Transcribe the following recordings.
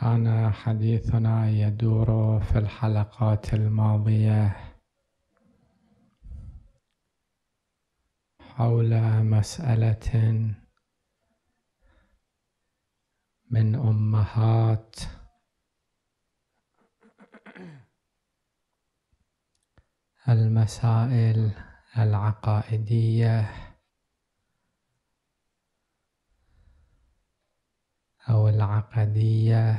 كان حديثنا يدور في الحلقات الماضيه حول مساله من امهات المسائل العقائديه أو العقدية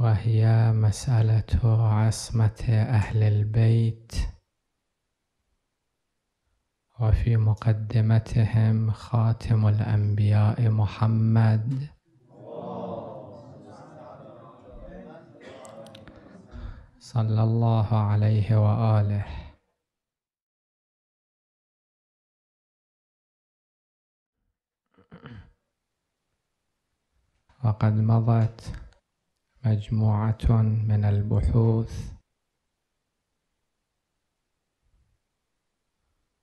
وهي مسألة عصمة أهل البيت وفي مقدمتهم خاتم الأنبياء محمد صلى الله عليه وآله وقد مضت مجموعة من البحوث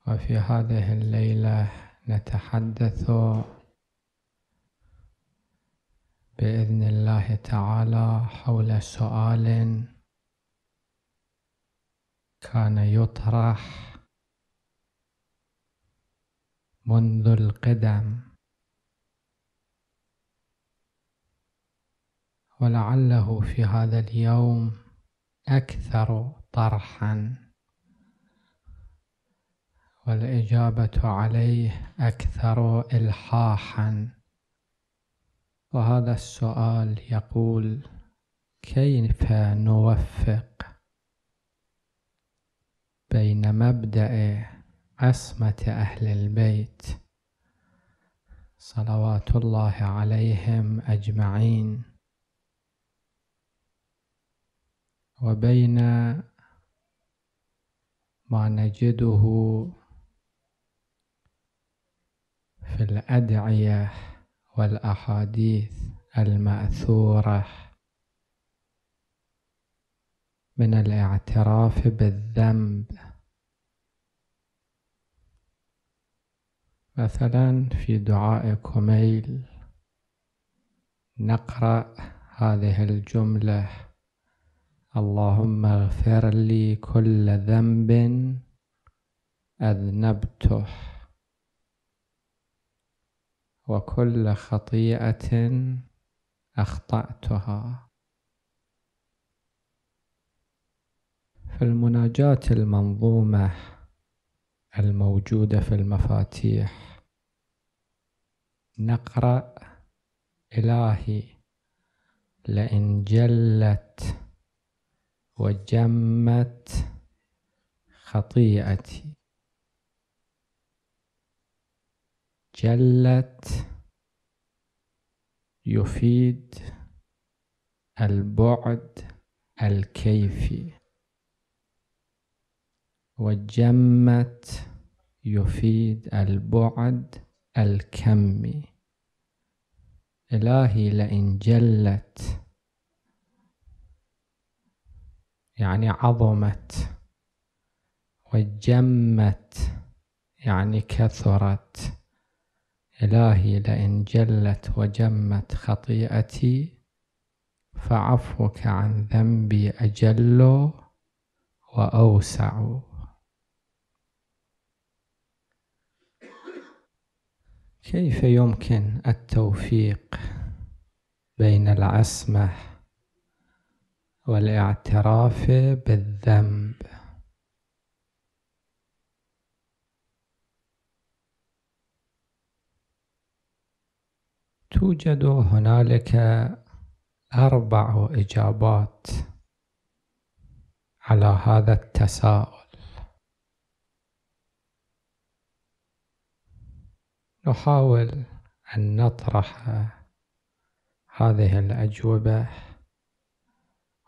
وفي هذه الليلة نتحدث بإذن الله تعالى حول سؤال كان يطرح منذ القدم ولعله في هذا اليوم أكثر طرحا والإجابة عليه أكثر إلحاحا وهذا السؤال يقول كيف نوفق بين مبدأ عصمة أهل البيت صلوات الله عليهم أجمعين وبين ما نجده في الأدعية والأحاديث المأثورة من الاعتراف بالذنب مثلا في دعاء كميل نقرأ هذه الجملة اللهم اغفر لي كل ذنب أذنبته وكل خطيئة أخطأتها في المناجاة المنظومة الموجودة في المفاتيح نقرأ إلهي لئن جلت وجمت خطيئتي جلت يفيد البعد الكيفي وجمت يفيد البعد الكمي إلهي لئن جلت يعني عظمت وجمت يعني كثرت إلهي لئن جلت وجمت خطيئتي فعفوك عن ذنبي أجل وأوسع كيف يمكن التوفيق بين العصمه والاعتراف بالذنب توجد هنالك اربع اجابات على هذا التساؤل نحاول ان نطرح هذه الاجوبه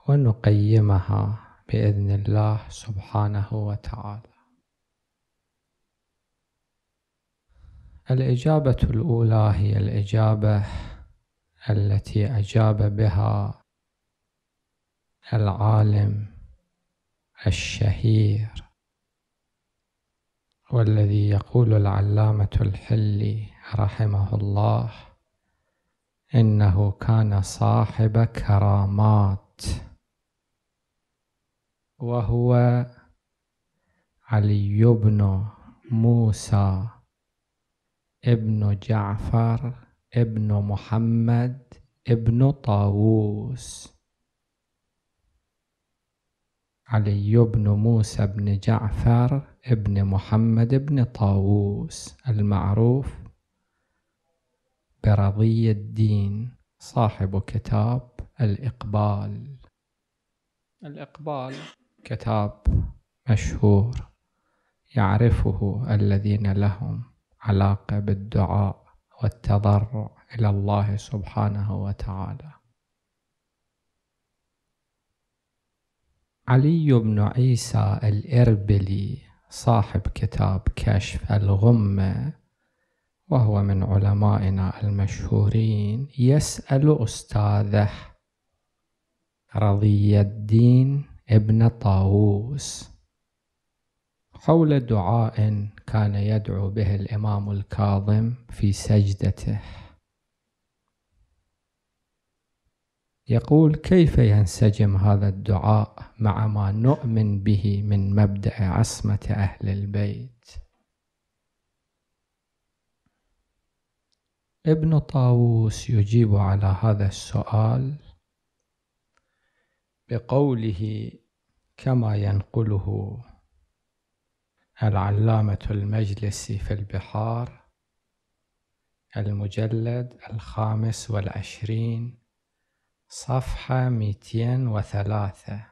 ونقيمها باذن الله سبحانه وتعالى الاجابه الاولى هي الاجابه التي اجاب بها العالم الشهير والذي يقول العلامه الحلي رحمه الله انه كان صاحب كرامات وهو علي بن موسى ابن جعفر ابن محمد ابن طاووس علي بن موسى بن جعفر ابن محمد بن طاووس المعروف برضي الدين صاحب كتاب الإقبال الإقبال كتاب مشهور يعرفه الذين لهم علاقة بالدعاء والتضرع إلى الله سبحانه وتعالى علي بن عيسى الإربلي صاحب كتاب كشف الغمة وهو من علمائنا المشهورين يسأل أستاذه رضي الدين ابن طاووس حول دعاء كان يدعو به الإمام الكاظم في سجدته يقول كيف ينسجم هذا الدعاء مع ما نؤمن به من مبدأ عصمة أهل البيت ابن طاووس يجيب على هذا السؤال بقوله كما ينقله العلامة المجلسي في البحار المجلد الخامس والعشرين صفحة 203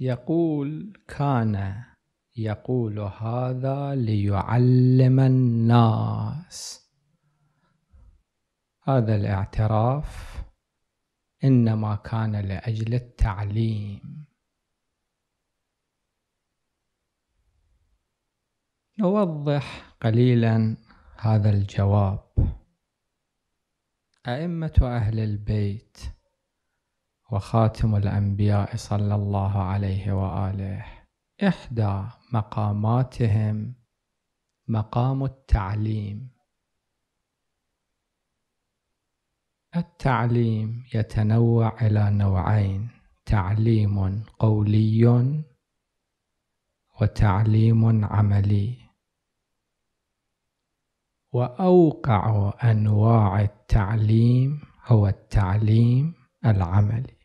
يقول كان يقول هذا ليعلم الناس هذا الاعتراف انما كان لاجل التعليم نوضح قليلا هذا الجواب ائمه اهل البيت وخاتم الانبياء صلى الله عليه واله إحدى مقاماتهم مقام التعليم التعليم يتنوع إلى نوعين تعليم قولي وتعليم عملي واوقع انواع التعليم هو التعليم العملي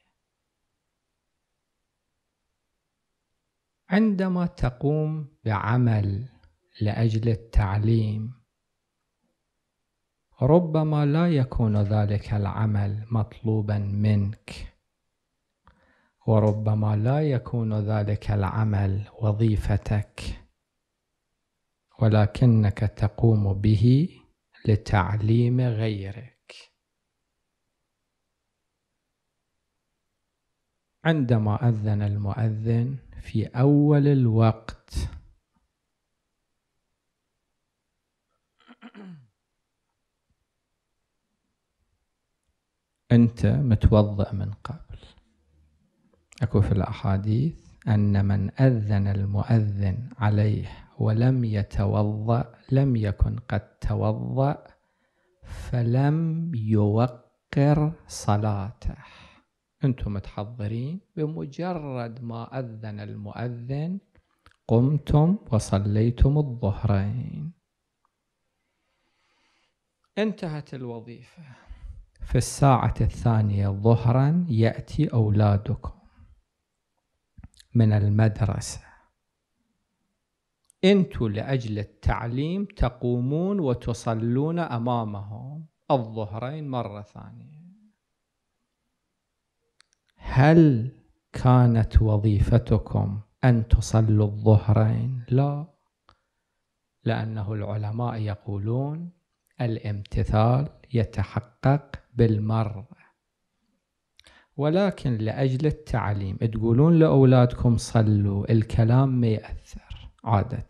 عندما تقوم بعمل لاجل التعليم ربما لا يكون ذلك العمل مطلوبا منك وربما لا يكون ذلك العمل وظيفتك ولكنك تقوم به لتعليم غيرك عندما أذن المؤذن في أول الوقت أنت متوضأ من قبل أكو في الأحاديث أن من أذن المؤذن عليه ولم يتوضأ لم يكن قد توضأ فلم يوقر صلاته أنتم متحضرين بمجرد ما أذن المؤذن قمتم وصليتم الظهرين انتهت الوظيفة في الساعة الثانية ظهرا يأتي أولادكم من المدرسة انتم لأجل التعليم تقومون وتصلون أمامهم الظهرين مرة ثانية هل كانت وظيفتكم أن تصلوا الظهرين؟ لا لأنه العلماء يقولون الامتثال يتحقق بالمر ولكن لأجل التعليم تقولون لأولادكم صلوا الكلام ما يأثر عادة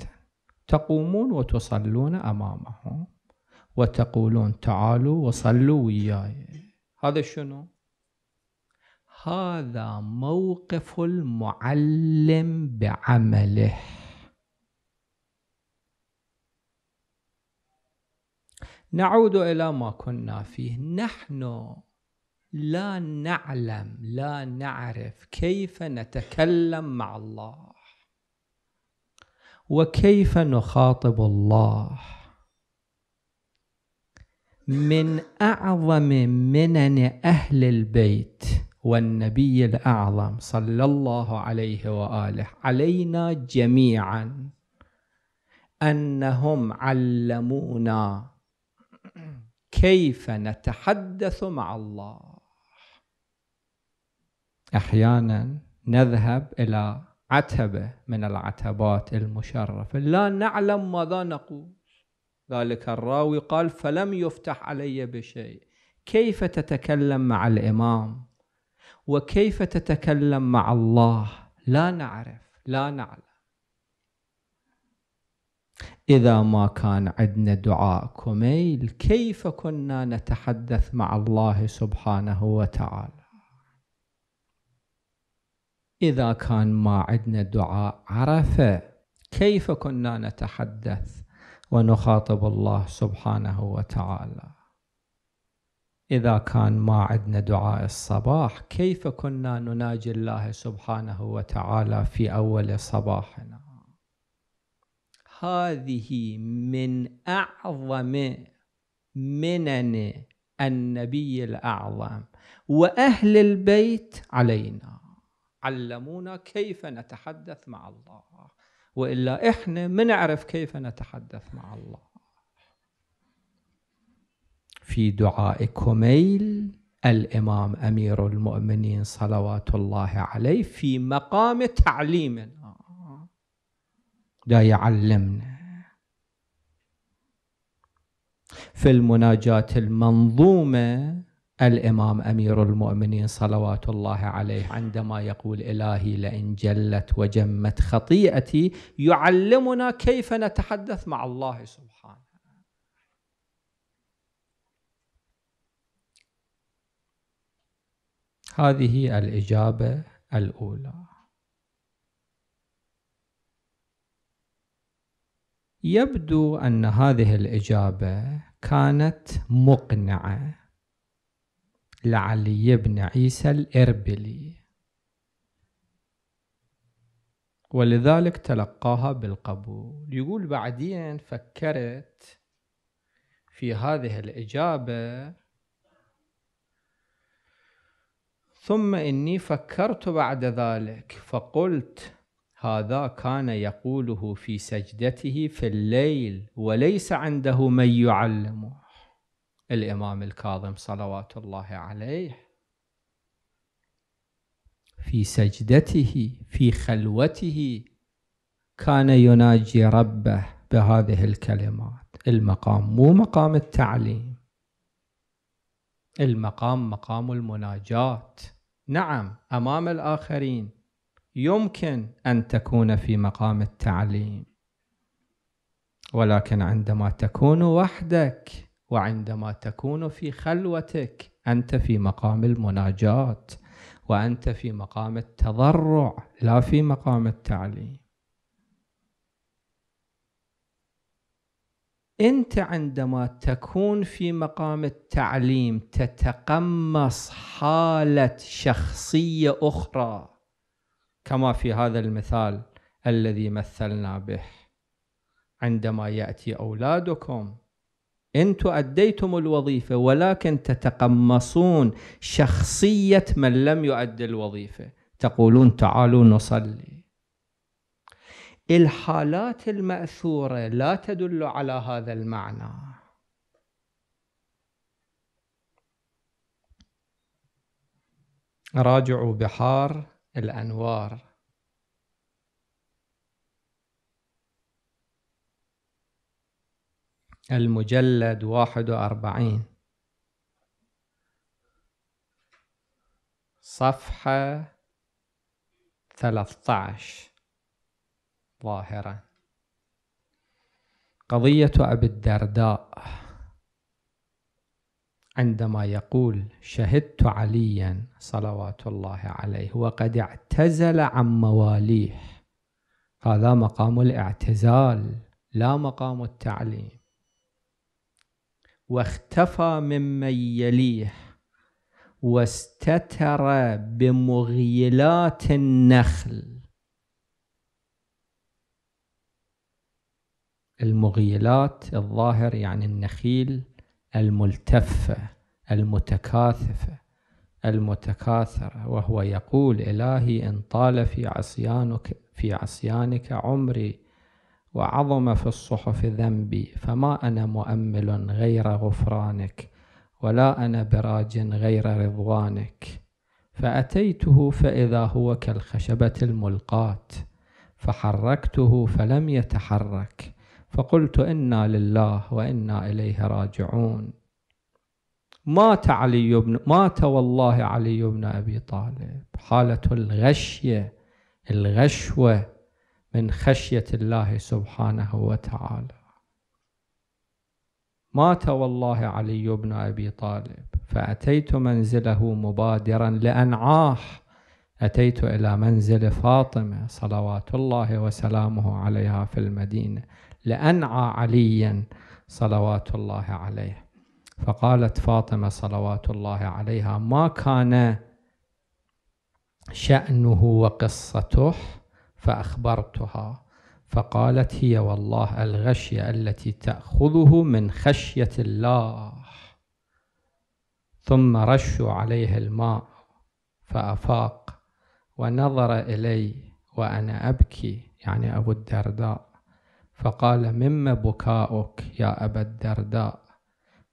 تقومون وتصلون أمامهم وتقولون تعالوا وصلوا وياي هذا شنو؟ هذا موقف المعلم بعمله نعود الى ما كنا فيه نحن لا نعلم لا نعرف كيف نتكلم مع الله وكيف نخاطب الله من اعظم منن اهل البيت والنبي الأعظم صلى الله عليه وآله علينا جميعا أنهم علمونا كيف نتحدث مع الله أحيانا نذهب إلى عتبة من العتبات المشرفة لا نعلم ماذا نقول ذلك الراوي قال فلم يفتح علي بشيء كيف تتكلم مع الإمام وكيف تتكلم مع الله لا نعرف لا نعلم إذا ما كان عندنا دعاء كميل كيف كنا نتحدث مع الله سبحانه وتعالى إذا كان ما عندنا دعاء عرفة كيف كنا نتحدث ونخاطب الله سبحانه وتعالى إذا كان ما عندنا دعاء الصباح كيف كنا نناجي الله سبحانه وتعالى في أول صباحنا هذه من أعظم منن النبي الأعظم وأهل البيت علينا علمونا كيف نتحدث مع الله وإلا إحنا ما نعرف كيف نتحدث مع الله في دعاء كميل الإمام أمير المؤمنين صلوات الله عليه في مقام تعليمنا دا يعلمنا في المناجات المنظومة الإمام أمير المؤمنين صلوات الله عليه عندما يقول إلهي لئن جلت وجمت خطيئتي يعلمنا كيف نتحدث مع الله سبحانه هذه الإجابة الأولى يبدو أن هذه الإجابة كانت مقنعة لعلي بن عيسى الإربلي ولذلك تلقاها بالقبول يقول بعدين فكرت في هذه الإجابة ثم إني فكرت بعد ذلك فقلت هذا كان يقوله في سجدته في الليل وليس عنده من يعلمه الإمام الكاظم صلوات الله عليه في سجدته في خلوته كان يناجي ربه بهذه الكلمات المقام مو مقام التعليم المقام مقام المناجاة نعم امام الاخرين يمكن ان تكون في مقام التعليم ولكن عندما تكون وحدك وعندما تكون في خلوتك انت في مقام المناجاه وانت في مقام التضرع لا في مقام التعليم انت عندما تكون في مقام التعليم تتقمص حاله شخصيه اخرى كما في هذا المثال الذي مثلنا به عندما ياتي اولادكم انتم اديتم الوظيفه ولكن تتقمصون شخصيه من لم يؤد الوظيفه تقولون تعالوا نصلي الحالات المأثورة لا تدل على هذا المعنى راجعوا بحار الأنوار المجلد واحد وأربعين صفحة ثلاثة عشر ظاهرة قضية أبي الدرداء عندما يقول شهدت عليا صلوات الله عليه وقد اعتزل عن مواليه هذا مقام الاعتزال لا مقام التعليم واختفى ممن يليه واستتر بمغيلات النخل المغيلات الظاهر يعني النخيل الملتفة المتكاثفة المتكاثرة وهو يقول إلهي إن طال في عصيانك في عصيانك عمري وعظم في الصحف ذنبي فما أنا مؤمل غير غفرانك ولا أنا براج غير رضوانك فأتيته فإذا هو كالخشبة الملقاة فحركته فلم يتحرك فقلت انا لله وانا اليه راجعون مات علي بن مات والله علي بن ابي طالب حاله الغشيه الغشوه من خشيه الله سبحانه وتعالى مات والله علي بن ابي طالب فاتيت منزله مبادرا لانعاح اتيت الى منزل فاطمه صلوات الله وسلامه عليها في المدينه لأنعى عليا صلوات الله عليه فقالت فاطمة صلوات الله عليها ما كان شأنه وقصته فأخبرتها فقالت هي والله الغشية التي تأخذه من خشية الله ثم رشوا عليه الماء فأفاق ونظر إلي وأنا أبكي يعني أبو الدرداء فقال مما بكاؤك يا أبا الدرداء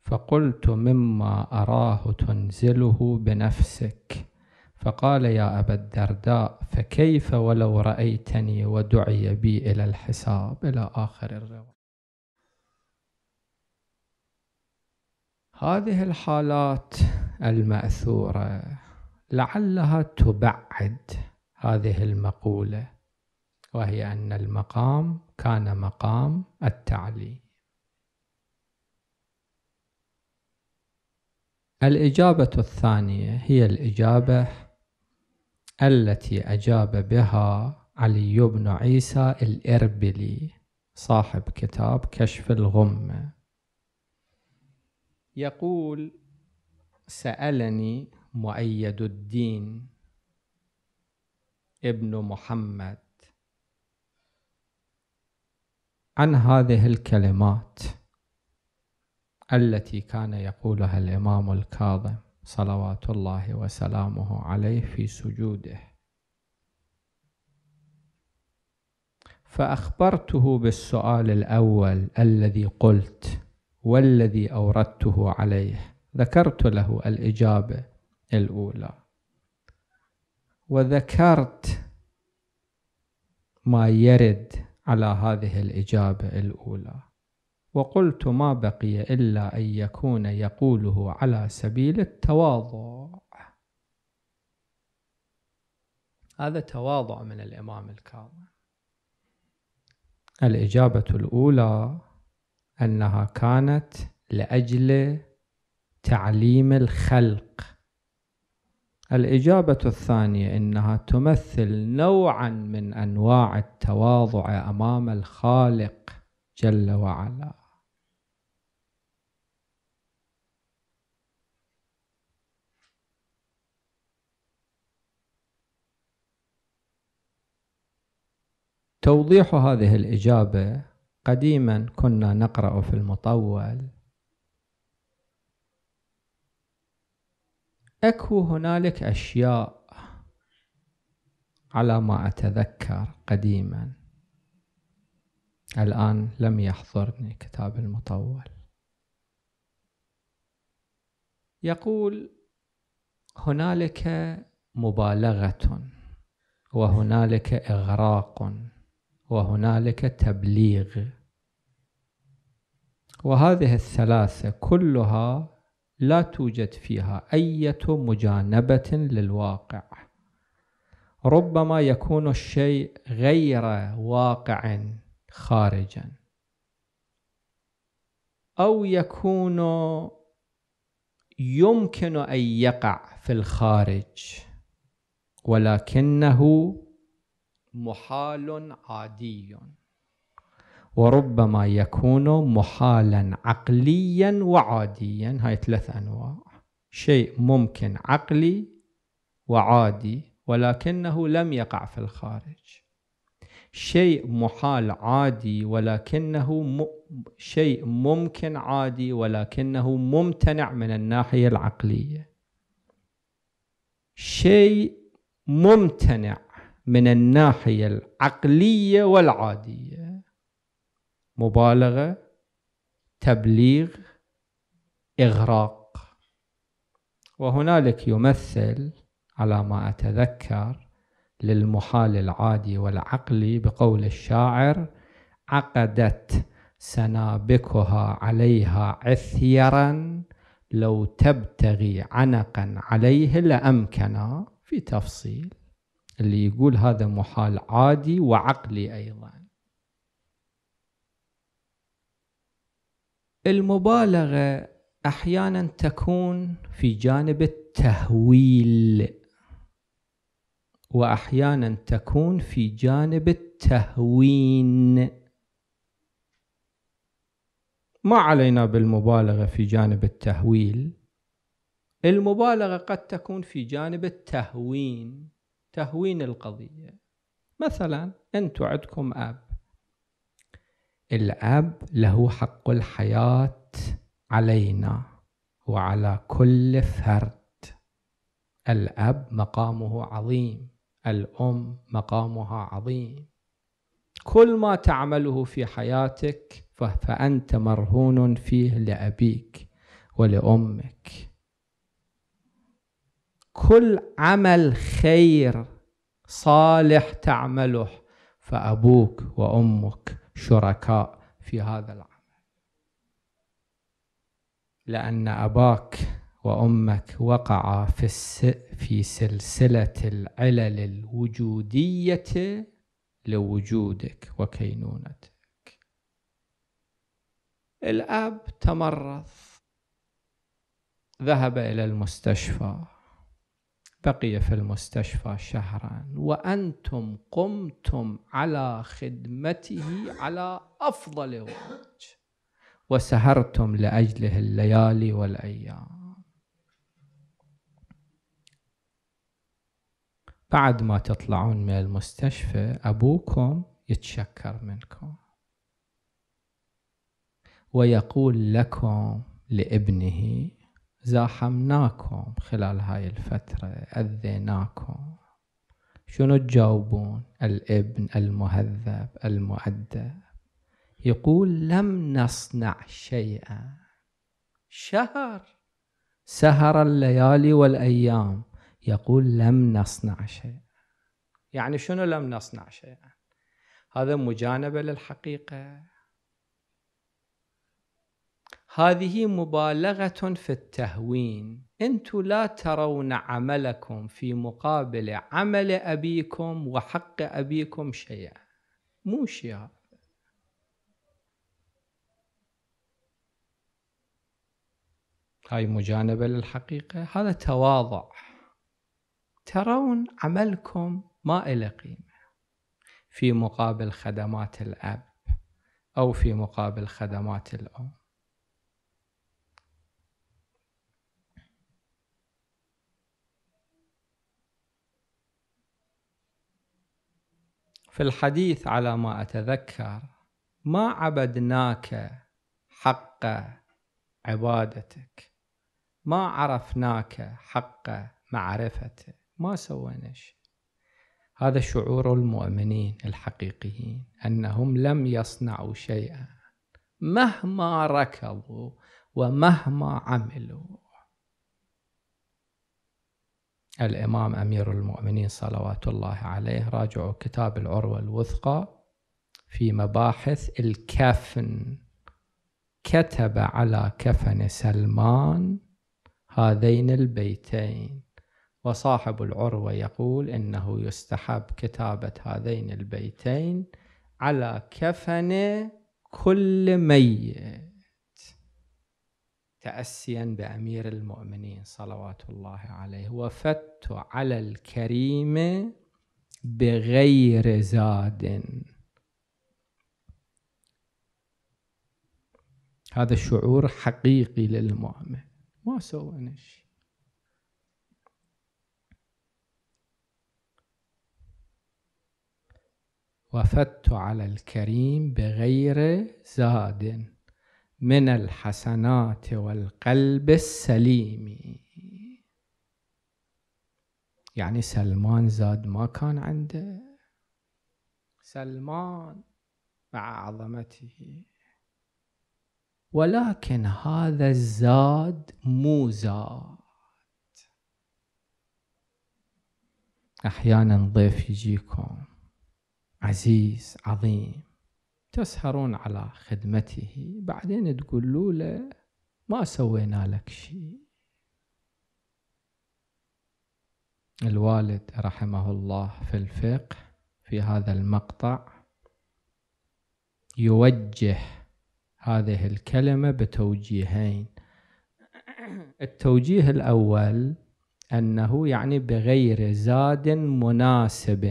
فقلت مما أراه تنزله بنفسك فقال يا أبا الدرداء فكيف ولو رأيتني ودعي بي إلى الحساب إلى آخر الرواية هذه الحالات المأثورة لعلها تبعد هذه المقولة وهي أن المقام كان مقام التعليم الإجابة الثانية هي الإجابة التي أجاب بها علي بن عيسى الإربلي صاحب كتاب كشف الغمة يقول سألني مؤيد الدين ابن محمد عن هذه الكلمات التي كان يقولها الإمام الكاظم صلوات الله وسلامه عليه في سجوده فأخبرته بالسؤال الأول الذي قلت والذي أوردته عليه ذكرت له الإجابة الأولى وذكرت ما يرد على هذه الإجابة الأولى وقلت ما بقي إلا أن يكون يقوله على سبيل التواضع هذا تواضع من الإمام الكاظم الإجابة الأولى أنها كانت لأجل تعليم الخلق الإجابة الثانية إنها تمثل نوعا من أنواع التواضع أمام الخالق جل وعلا توضيح هذه الإجابة قديما كنا نقرأ في المطول اكو هنالك اشياء على ما اتذكر قديما الان لم يحضرني كتاب المطول يقول هنالك مبالغه وهنالك اغراق وهنالك تبليغ وهذه الثلاثه كلها لا توجد فيها أي مجانبة للواقع ربما يكون الشيء غير واقع خارجا أو يكون يمكن أن يقع في الخارج ولكنه محال عادي وربما يكون محالا عقليا وعاديا هاي ثلاث أنواع شيء ممكن عقلي وعادي ولكنه لم يقع في الخارج شيء محال عادي ولكنه م... شيء ممكن عادي ولكنه ممتنع من الناحية العقلية شيء ممتنع من الناحية العقلية والعادية مبالغه تبليغ اغراق وهنالك يمثل على ما اتذكر للمحال العادي والعقلي بقول الشاعر عقدت سنابكها عليها عثيرا لو تبتغي عنقا عليه لامكنا في تفصيل اللي يقول هذا محال عادي وعقلي ايضا المبالغه احيانا تكون في جانب التهويل واحيانا تكون في جانب التهوين ما علينا بالمبالغه في جانب التهويل المبالغه قد تكون في جانب التهوين تهوين القضيه مثلا انتم عندكم اب الأب له حق الحياة علينا وعلى كل فرد الأب مقامه عظيم الأم مقامها عظيم كل ما تعمله في حياتك فأنت مرهون فيه لأبيك ولأمك كل عمل خير صالح تعمله فأبوك وأمك شركاء في هذا العمل لأن أباك وأمك وقعا في, الس... في سلسلة العلل الوجودية لوجودك وكينونتك الأب تمرض ذهب إلى المستشفى بقي في المستشفى شهرا وأنتم قمتم على خدمته على أفضل وجه وسهرتم لأجله الليالي والأيام بعد ما تطلعون من المستشفى أبوكم يتشكر منكم ويقول لكم لابنه زاحمناكم خلال هاي الفترة أذيناكم شنو تجاوبون الابن المهذب المؤدب يقول لم نصنع شيئا شهر سهر الليالي والأيام يقول لم نصنع شيئا يعني شنو لم نصنع شيئا هذا مجانبة للحقيقة هذه مبالغة في التهوين أنتم لا ترون عملكم في مقابل عمل أبيكم وحق أبيكم شيئا مو شيء هاي مجانبة للحقيقة هذا تواضع ترون عملكم ما إلى قيمة في مقابل خدمات الأب أو في مقابل خدمات الأم في الحديث على ما أتذكر ما عبدناك حق عبادتك ما عرفناك حق معرفتك ما سوينا شيء هذا شعور المؤمنين الحقيقيين أنهم لم يصنعوا شيئا مهما ركضوا ومهما عملوا الإمام أمير المؤمنين صلوات الله عليه راجعوا كتاب العروة الوثقى في مباحث الكفن كتب على كفن سلمان هذين البيتين وصاحب العروة يقول إنه يستحب كتابة هذين البيتين على كفن كل ميت تأسيا بأمير المؤمنين صلوات الله عليه وفدت على الكريم بغير زاد هذا شعور حقيقي للمؤمن ما سوينا شيء وفدت على الكريم بغير زاد من الحسنات والقلب السليم يعني سلمان زاد ما كان عنده سلمان مع عظمته ولكن هذا الزاد مو زاد احيانا ضيف يجيكم عزيز عظيم تسهرون على خدمته بعدين تقولوا له ما سوينا لك شيء الوالد رحمه الله في الفقه في هذا المقطع يوجه هذه الكلمة بتوجيهين التوجيه الأول أنه يعني بغير زاد مناسب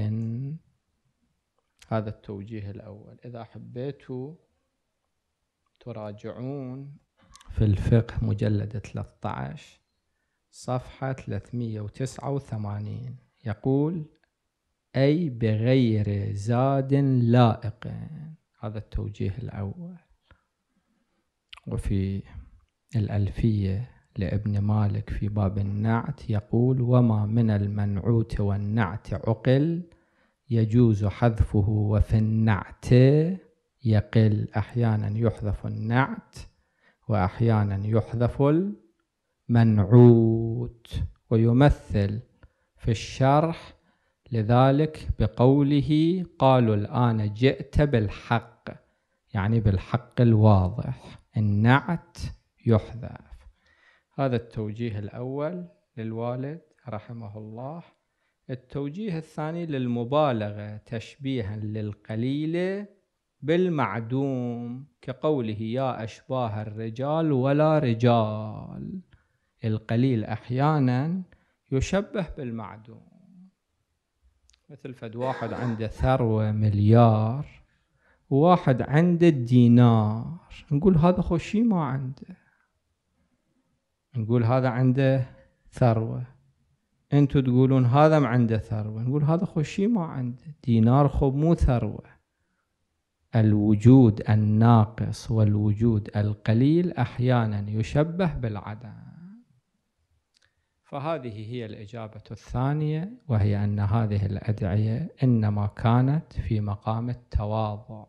هذا التوجيه الأول إذا حبيتوا تراجعون في الفقه مجلد 13 صفحة 389 يقول أي بغير زاد لائق هذا التوجيه الأول وفي الألفية لابن مالك في باب النعت يقول وما من المنعوت والنعت عقل يجوز حذفه وفي النعت يقل أحيانا يحذف النعت وأحيانا يحذف المنعوت ويمثل في الشرح لذلك بقوله قالوا الآن جئت بالحق يعني بالحق الواضح النعت يحذف هذا التوجيه الأول للوالد رحمه الله التوجيه الثاني للمبالغة تشبيها للقليل بالمعدوم كقوله يا أشباه الرجال ولا رجال القليل أحيانا يشبه بالمعدوم مثل فد واحد عنده ثروة مليار واحد عنده دينار نقول هذا خوشي ما عنده نقول هذا عنده ثروة انتم تقولون هذا ما عنده ثروة نقول هذا خو شي ما عنده دينار خو مو ثروة الوجود الناقص والوجود القليل أحيانا يشبه بالعدم فهذه هي الإجابة الثانية وهي أن هذه الأدعية إنما كانت في مقام التواضع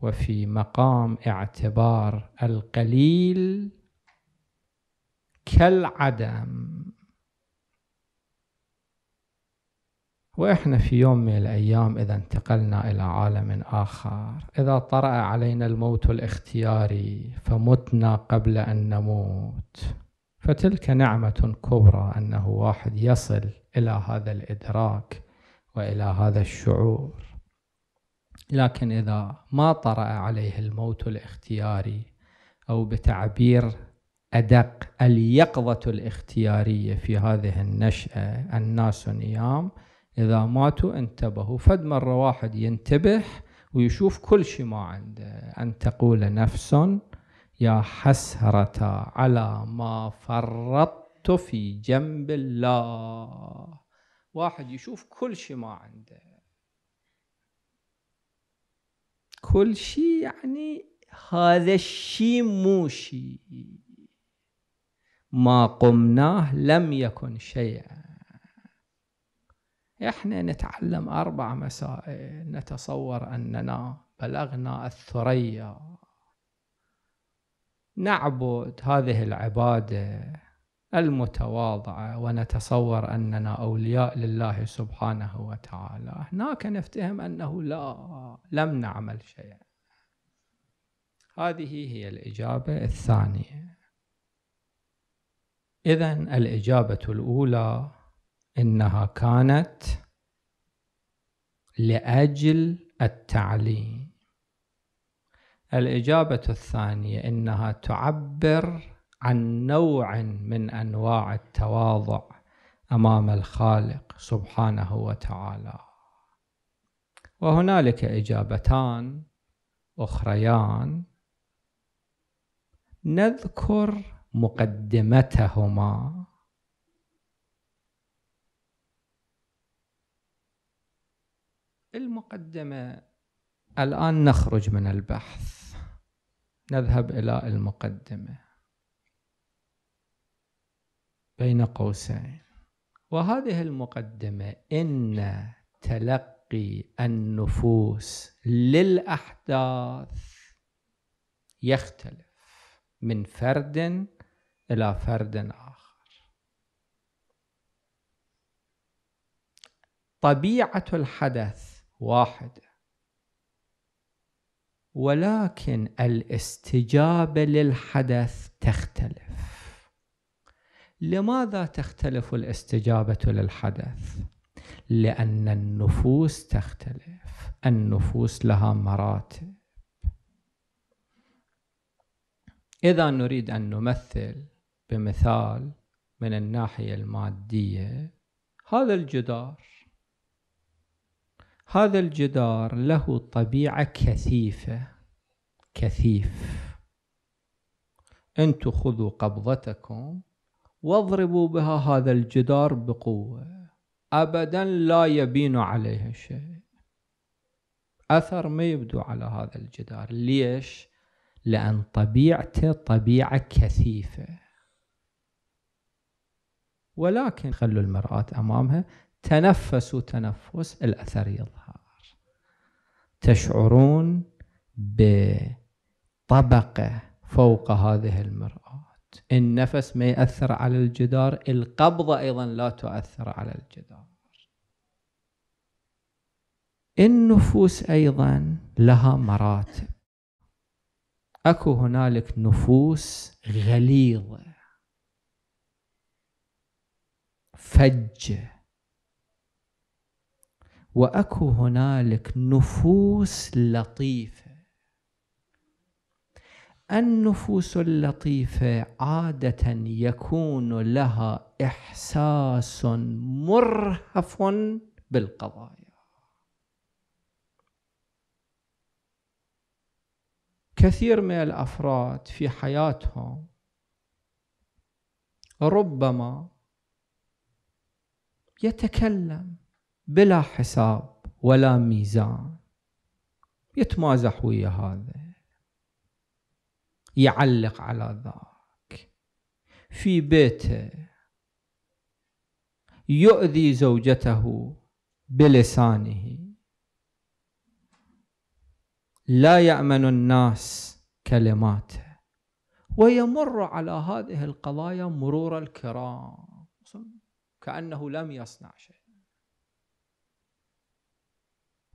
وفي مقام اعتبار القليل كالعدم واحنا في يوم من الايام اذا انتقلنا الى عالم اخر اذا طرا علينا الموت الاختياري فمتنا قبل ان نموت فتلك نعمه كبرى انه واحد يصل الى هذا الادراك والى هذا الشعور لكن اذا ما طرا عليه الموت الاختياري او بتعبير ادق اليقظه الاختياريه في هذه النشاه الناس نيام إذا ماتوا انتبهوا فد مرة واحد ينتبه ويشوف كل شيء ما عنده أن تقول نفس يا حسرة على ما فرطت في جنب الله واحد يشوف كل شيء ما عنده كل شيء يعني هذا الشيء مو شيء ما قمناه لم يكن شيئا احنا نتعلم اربع مسائل نتصور اننا بلغنا الثريا نعبد هذه العباده المتواضعه ونتصور اننا اولياء لله سبحانه وتعالى هناك نفتهم انه لا لم نعمل شيئا هذه هي الاجابه الثانيه اذا الاجابه الاولى إنها كانت لأجل التعليم الإجابة الثانية إنها تعبر عن نوع من أنواع التواضع أمام الخالق سبحانه وتعالى وهنالك إجابتان أخريان نذكر مقدمتهما المقدمة الآن نخرج من البحث نذهب إلى المقدمة بين قوسين وهذه المقدمة إن تلقي النفوس للأحداث يختلف من فرد إلى فرد آخر طبيعة الحدث واحدة ولكن الاستجابة للحدث تختلف لماذا تختلف الاستجابة للحدث؟ لأن النفوس تختلف النفوس لها مراتب إذا نريد أن نمثل بمثال من الناحية المادية هذا الجدار هذا الجدار له طبيعة كثيفة كثيف انتو خذوا قبضتكم واضربوا بها هذا الجدار بقوة أبدا لا يبين عليه شيء أثر ما يبدو على هذا الجدار ليش؟ لأن طبيعته طبيعة كثيفة ولكن خلوا المرآة أمامها تنفسوا تنفس الأثر يظهر تشعرون بطبقة فوق هذه المرآة النفس ما يأثر على الجدار القبضة أيضا لا تؤثر على الجدار النفوس أيضا لها مراتب أكو هنالك نفوس غليظة فجه واكو هنالك نفوس لطيفه النفوس اللطيفه عاده يكون لها احساس مرهف بالقضايا كثير من الافراد في حياتهم ربما يتكلم بلا حساب ولا ميزان يتمازح ويا هذا يعلق على ذاك في بيته يؤذي زوجته بلسانه لا يامن الناس كلماته ويمر على هذه القضايا مرور الكرام كانه لم يصنع شيء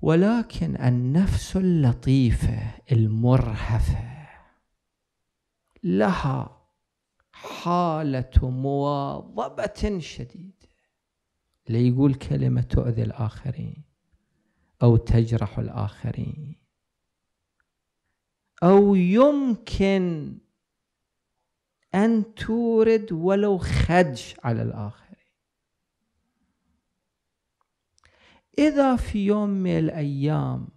ولكن النفس اللطيفة المرهفة لها حالة مواظبة شديدة ليقول كلمة تؤذي الآخرين أو تجرح الآخرين أو يمكن أن تورد ولو خدش على الآخر إذا في يوم من الأيام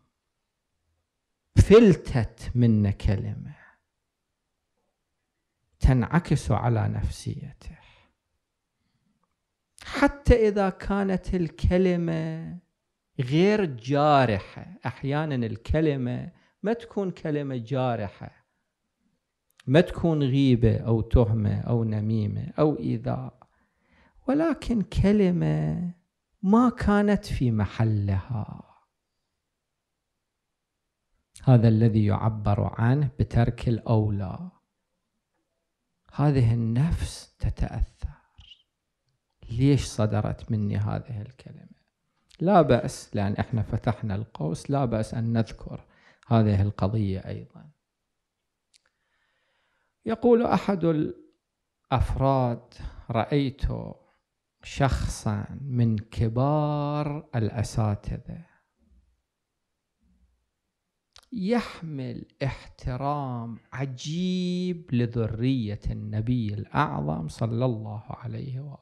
فلتت منه كلمة تنعكس على نفسيته حتى إذا كانت الكلمة غير جارحة أحيانا الكلمة ما تكون كلمة جارحة ما تكون غيبة أو تهمة أو نميمة أو إيذاء ولكن كلمة ما كانت في محلها هذا الذي يعبر عنه بترك الاولى هذه النفس تتاثر ليش صدرت مني هذه الكلمه لا باس لان احنا فتحنا القوس لا باس ان نذكر هذه القضيه ايضا يقول احد الافراد رايت شخصا من كبار الاساتذه يحمل احترام عجيب لذريه النبي الاعظم صلى الله عليه واله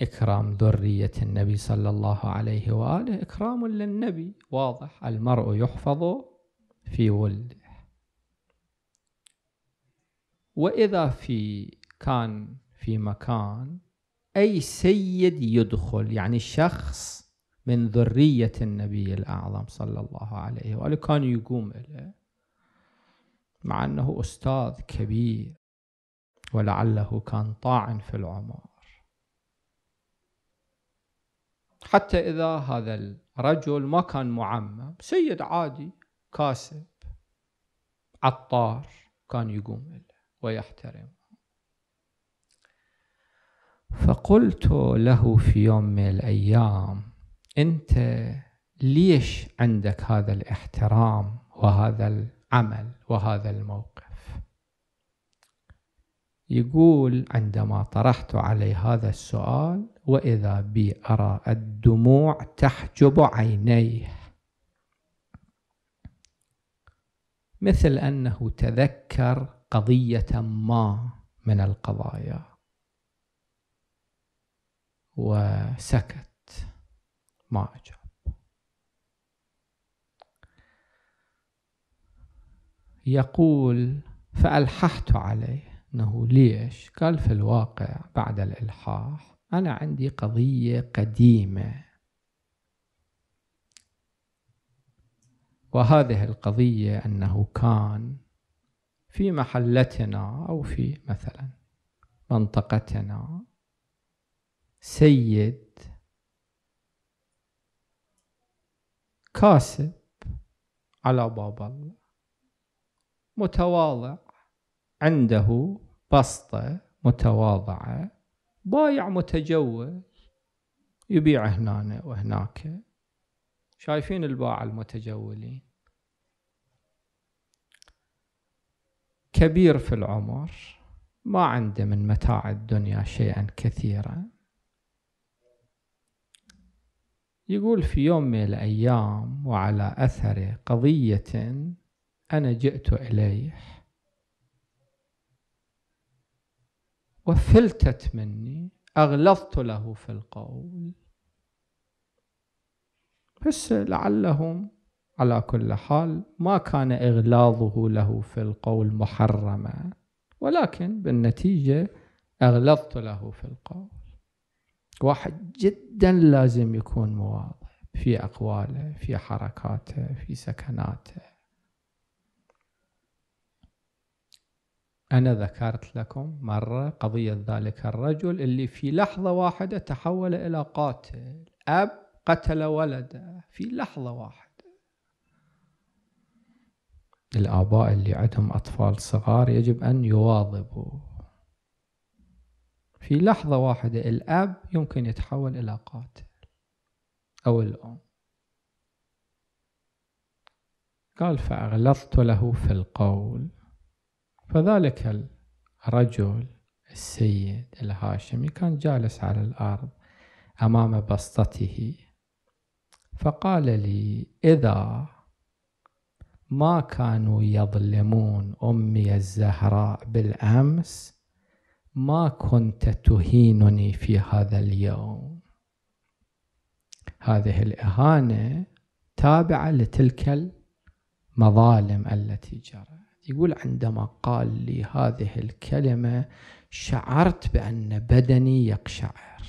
إكرام ذرية النبي صلى الله عليه وآله إكرام للنبي واضح المرء يحفظ في ولده وإذا في كان في مكان أي سيد يدخل يعني شخص من ذرية النبي الأعظم صلى الله عليه وآله كان يقوم إليه مع أنه أستاذ كبير ولعله كان طاعن في العمر حتى إذا هذا الرجل ما كان معمم سيد عادي كاسب عطار كان يقوم إليه ويحترم فقلت له في يوم من الأيام أنت ليش عندك هذا الاحترام وهذا العمل وهذا الموقف يقول عندما طرحت عليه هذا السؤال وإذا بي أرى الدموع تحجب عينيه مثل أنه تذكر قضية ما من القضايا وسكت ما أجاب يقول فألححت عليه أنه ليش قال في الواقع بعد الإلحاح أنا عندي قضية قديمة وهذه القضية أنه كان في محلتنا أو في مثلا منطقتنا سيد كاسب على باب الله متواضع عنده بسطة متواضعة بايع متجول يبيع هنا وهناك شايفين الباعة المتجولين كبير في العمر ما عنده من متاع الدنيا شيئا كثيرا يقول في يوم من الأيام وعلى أثر قضية أنا جئت إليه وفلتت مني أغلظت له في القول بس لعلهم على كل حال ما كان إغلاظه له في القول محرما ولكن بالنتيجة أغلظت له في القول واحد جدا لازم يكون مواضع في أقواله في حركاته في سكناته أنا ذكرت لكم مرة قضية ذلك الرجل اللي في لحظة واحدة تحول إلى قاتل أب قتل ولده في لحظة واحدة الآباء اللي عندهم أطفال صغار يجب أن يواظبوا في لحظة واحدة الأب يمكن يتحول إلى قاتل أو الأم قال فأغلظت له في القول فذلك الرجل السيد الهاشمي كان جالس على الأرض أمام بسطته فقال لي إذا ما كانوا يظلمون امي الزهراء بالامس ما كنت تهينني في هذا اليوم هذه الاهانه تابعه لتلك المظالم التي جرت يقول عندما قال لي هذه الكلمه شعرت بان بدني يقشعر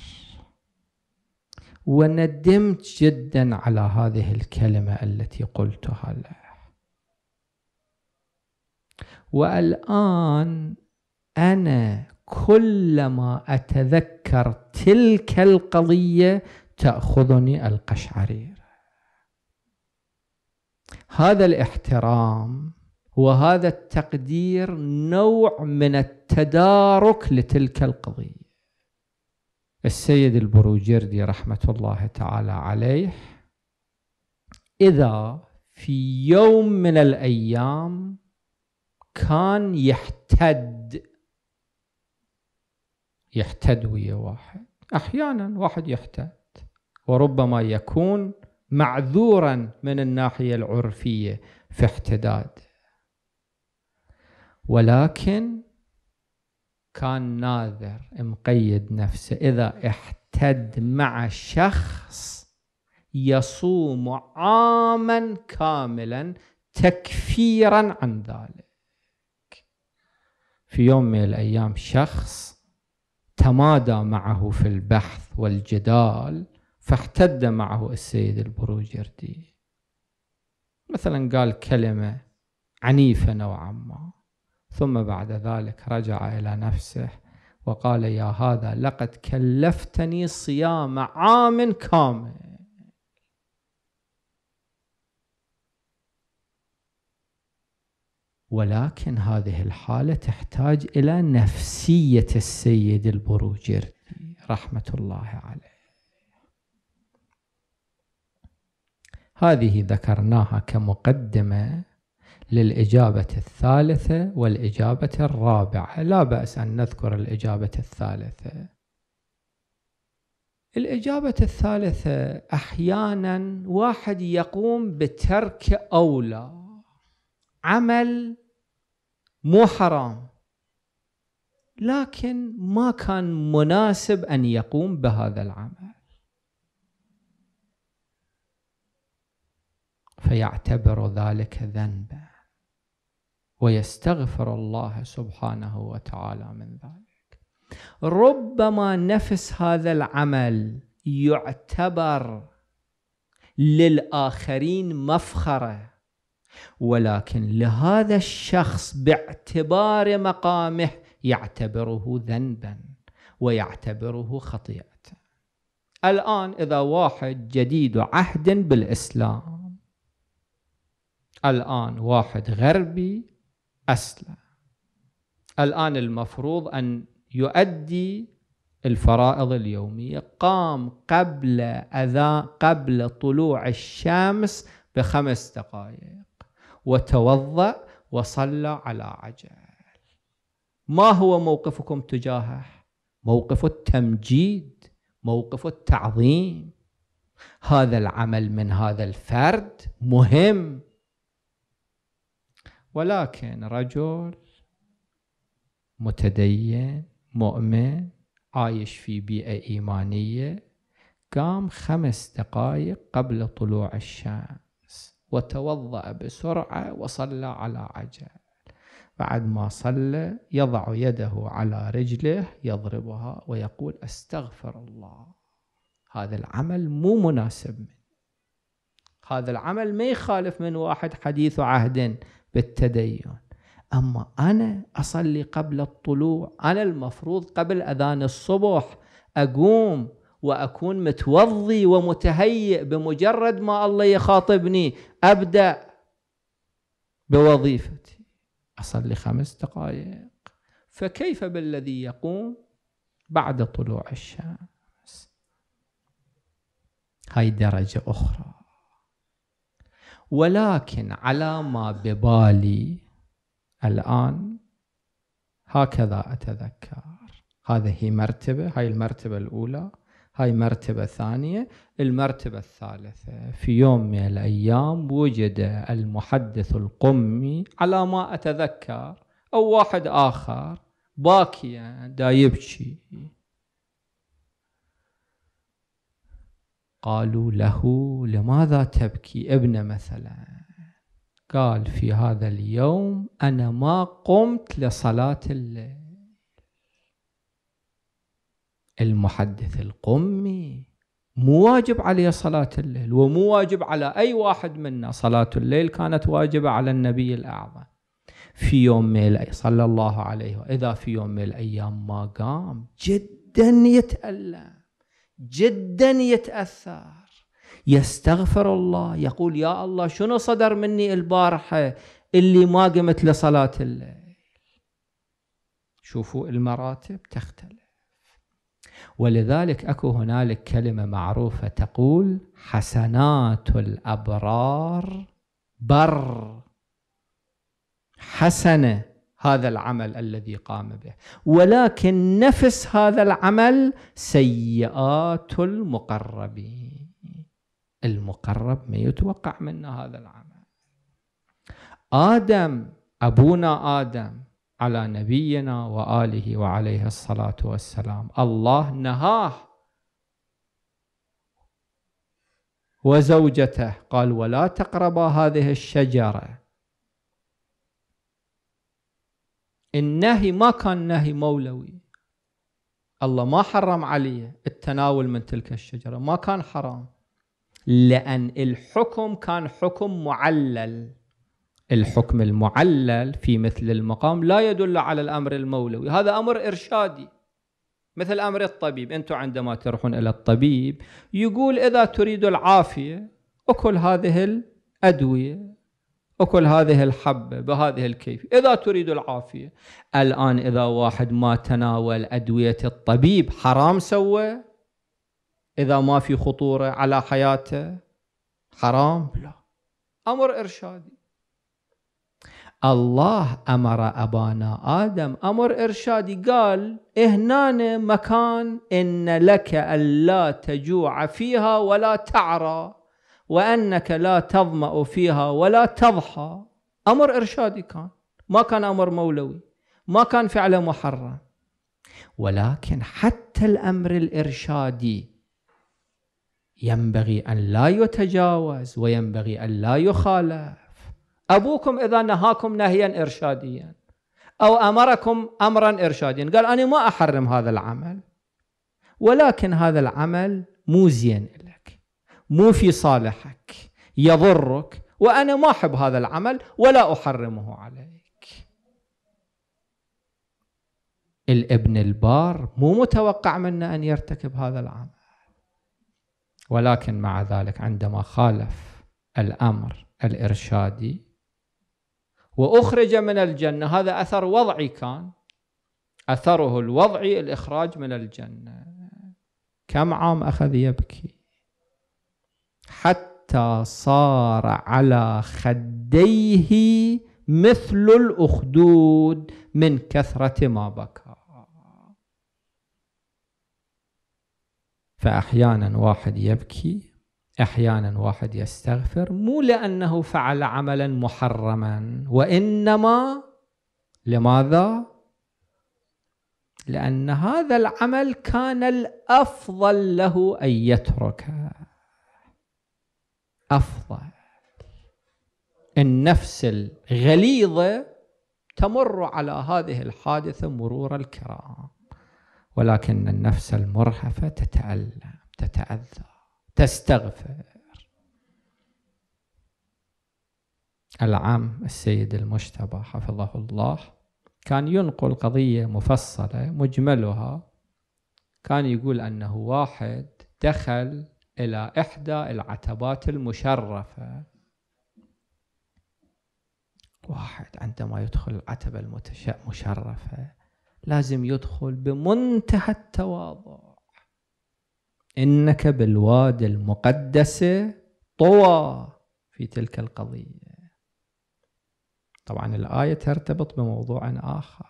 وندمت جدا على هذه الكلمه التي قلتها له والان انا كلما اتذكر تلك القضيه تاخذني القشعريره هذا الاحترام وهذا التقدير نوع من التدارك لتلك القضيه السيد البروجردي رحمه الله تعالى عليه اذا في يوم من الايام كان يحتد يحتد ويا واحد احيانا واحد يحتد وربما يكون معذورا من الناحيه العرفيه في احتداد ولكن كان ناذر مقيد نفسه اذا احتد مع شخص يصوم عاما كاملا تكفيرا عن ذلك في يوم من الأيام شخص تمادى معه في البحث والجدال فاحتد معه السيد البروجردي مثلا قال كلمة عنيفة نوعا ما ثم بعد ذلك رجع إلى نفسه وقال يا هذا لقد كلفتني صيام عام كامل ولكن هذه الحالة تحتاج إلى نفسية السيد البروجردي رحمة الله عليه هذه ذكرناها كمقدمة للإجابة الثالثة والإجابة الرابعة لا بأس أن نذكر الإجابة الثالثة الإجابة الثالثة أحيانا واحد يقوم بترك أولى عمل مو حرام لكن ما كان مناسب أن يقوم بهذا العمل فيعتبر ذلك ذنبا ويستغفر الله سبحانه وتعالى من ذلك ربما نفس هذا العمل يعتبر للآخرين مفخره ولكن لهذا الشخص باعتبار مقامه يعتبره ذنبا ويعتبره خطيئة الآن إذا واحد جديد عهد بالإسلام الآن واحد غربي أسلم الآن المفروض أن يؤدي الفرائض اليومية قام قبل أذان قبل طلوع الشمس بخمس دقائق وتوضأ وصلى على عجل ما هو موقفكم تجاهه موقف التمجيد موقف التعظيم هذا العمل من هذا الفرد مهم ولكن رجل متدين مؤمن عايش في بيئة إيمانية قام خمس دقائق قبل طلوع الشمس وتوضأ بسرعة وصلى على عجل بعد ما صلى يضع يده على رجله يضربها ويقول استغفر الله هذا العمل مو مناسب هذا العمل ما يخالف من واحد حديث عهد بالتدين أما أنا أصلي قبل الطلوع أنا المفروض قبل أذان الصبح أقوم واكون متوضي ومتهيئ بمجرد ما الله يخاطبني ابدا بوظيفتي اصلي خمس دقائق فكيف بالذي يقوم بعد طلوع الشمس هاي درجه اخرى ولكن على ما ببالي الان هكذا اتذكر هذه مرتبه هاي المرتبه الاولى هاي مرتبة ثانية المرتبة الثالثة في يوم من الأيام وجد المحدث القمي على ما أتذكر أو واحد آخر باكيا دا يبكي قالوا له لماذا تبكي ابن مثلا قال في هذا اليوم أنا ما قمت لصلاة الليل المحدث القمي مو واجب عليه صلاة الليل ومو واجب على أي واحد منا صلاة الليل كانت واجبة على النبي الأعظم في يوم من صلى الله عليه وإذا في يوم من الأيام ما قام جدا يتألم جدا يتأثر يستغفر الله يقول يا الله شنو صدر مني البارحة اللي ما قمت لصلاة الليل شوفوا المراتب تختلف ولذلك اكو هنالك كلمه معروفه تقول حسنات الابرار بر حسنه هذا العمل الذي قام به ولكن نفس هذا العمل سيئات المقربين المقرب ما يتوقع منا هذا العمل ادم ابونا ادم على نبينا وآله وعليه الصلاة والسلام الله نهاه وزوجته قال ولا تقربا هذه الشجرة النهي ما كان نهي مولوي الله ما حرم عليه التناول من تلك الشجرة ما كان حرام لأن الحكم كان حكم معلل الحكم المعلل في مثل المقام لا يدل على الأمر المولوي هذا أمر إرشادي مثل أمر الطبيب أنتم عندما تروحون إلى الطبيب يقول إذا تريد العافية أكل هذه الأدوية أكل هذه الحبة بهذه الكيفية إذا تريد العافية الآن إذا واحد ما تناول أدوية الطبيب حرام سوى إذا ما في خطورة على حياته حرام لا أمر إرشادي الله أمر أبانا آدم أمر إرشادي قال إهنا مكان إن لك ألا تجوع فيها ولا تعرى وأنك لا تظمأ فيها ولا تضحى أمر إرشادي كان ما كان أمر مولوي ما كان فعل محرم ولكن حتى الأمر الإرشادي ينبغي أن لا يتجاوز وينبغي أن لا يخالف أبوكم إذا نهاكم نهيا إرشاديا أو أمركم أمرا إرشاديا قال أنا ما أحرم هذا العمل ولكن هذا العمل مو زين لك مو في صالحك يضرك وأنا ما أحب هذا العمل ولا أحرمه عليك الابن البار مو متوقع منا أن يرتكب هذا العمل ولكن مع ذلك عندما خالف الأمر الإرشادي وأخرج من الجنة هذا أثر وضعي كان أثره الوضعي الإخراج من الجنة كم عام أخذ يبكي حتى صار على خديه مثل الأخدود من كثرة ما بكى فأحيانا واحد يبكي احيانا واحد يستغفر مو لانه فعل عملا محرما وانما لماذا لان هذا العمل كان الافضل له ان يتركه افضل النفس الغليظه تمر على هذه الحادثه مرور الكرام ولكن النفس المرهفه تتالم تتاذى تستغفر العام السيد المجتبى حفظه الله كان ينقل قضية مفصلة مجملها كان يقول أنه واحد دخل إلى إحدى العتبات المشرفة واحد عندما يدخل العتبة المشرفة لازم يدخل بمنتهى التواضع إنك بالوادي المقدس طوى في تلك القضية طبعا الآية ترتبط بموضوع آخر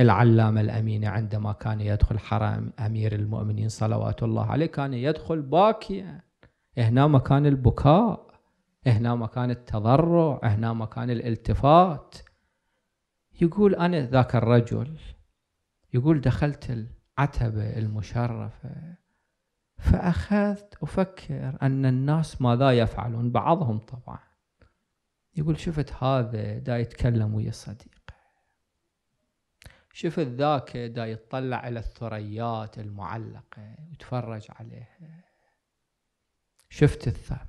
العلامة الأمين عندما كان يدخل حرم أمير المؤمنين صلوات الله عليه كان يدخل باكيا هنا مكان البكاء هنا مكان التضرع هنا مكان الالتفات يقول أنا ذاك الرجل يقول دخلت عتبة المشرفة فأخذت أفكر أن الناس ماذا يفعلون بعضهم طبعا يقول شفت هذا دا يتكلم ويا صديقه شفت ذاك دا يطلع على الثريات المعلقة ويتفرج عليها شفت الثب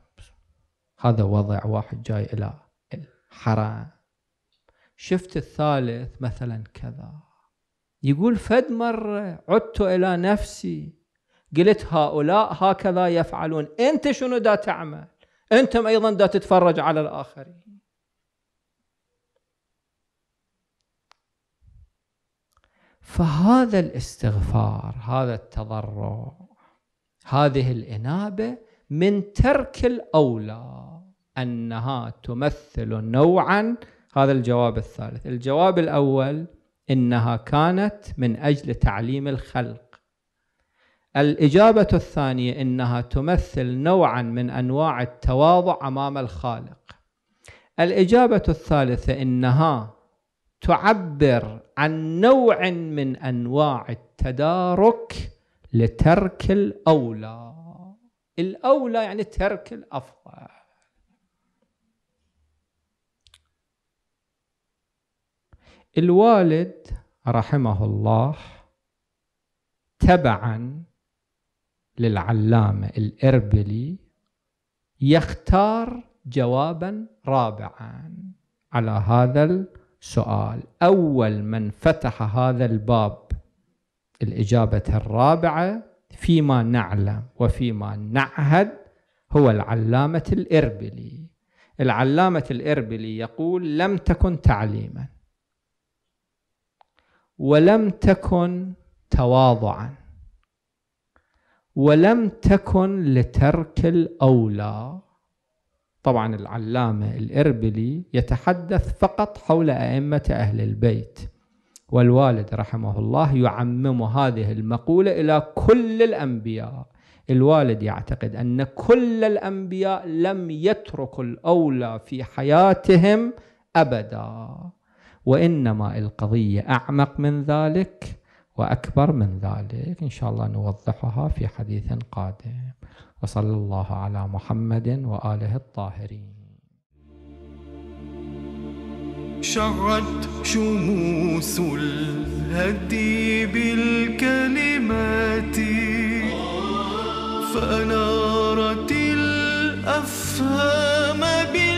هذا وضع واحد جاي إلى الحرام شفت الثالث مثلا كذا يقول فد مرة عدت إلى نفسي قلت هؤلاء هكذا يفعلون أنت شنو دا تعمل أنتم أيضا دا تتفرج على الآخرين فهذا الاستغفار هذا التضرع هذه الإنابة من ترك الأولى أنها تمثل نوعا هذا الجواب الثالث الجواب الأول إنها كانت من أجل تعليم الخلق الإجابة الثانية إنها تمثل نوعا من أنواع التواضع أمام الخالق الإجابة الثالثة إنها تعبر عن نوع من أنواع التدارك لترك الأولى الأولى يعني ترك الأفضل الوالد رحمه الله تبعا للعلامة الإربلي يختار جوابا رابعا على هذا السؤال أول من فتح هذا الباب الإجابة الرابعة فيما نعلم وفيما نعهد هو العلامة الإربلي العلامة الإربلي يقول لم تكن تعليما ولم تكن تواضعا ولم تكن لترك الاولى طبعا العلامه الاربلي يتحدث فقط حول ائمه اهل البيت والوالد رحمه الله يعمم هذه المقوله الى كل الانبياء الوالد يعتقد ان كل الانبياء لم يتركوا الاولى في حياتهم ابدا وإنما القضية أعمق من ذلك وأكبر من ذلك إن شاء الله نوضحها في حديث قادم وصلى الله على محمد وآله الطاهرين شعت شموس الهدي بالكلمات فأنارت الأفهام بالكلمات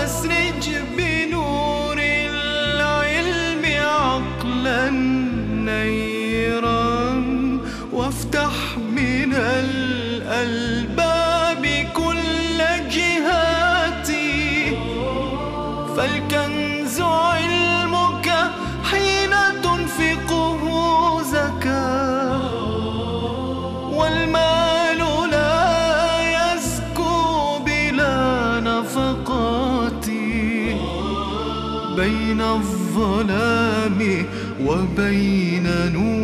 listening وبين نور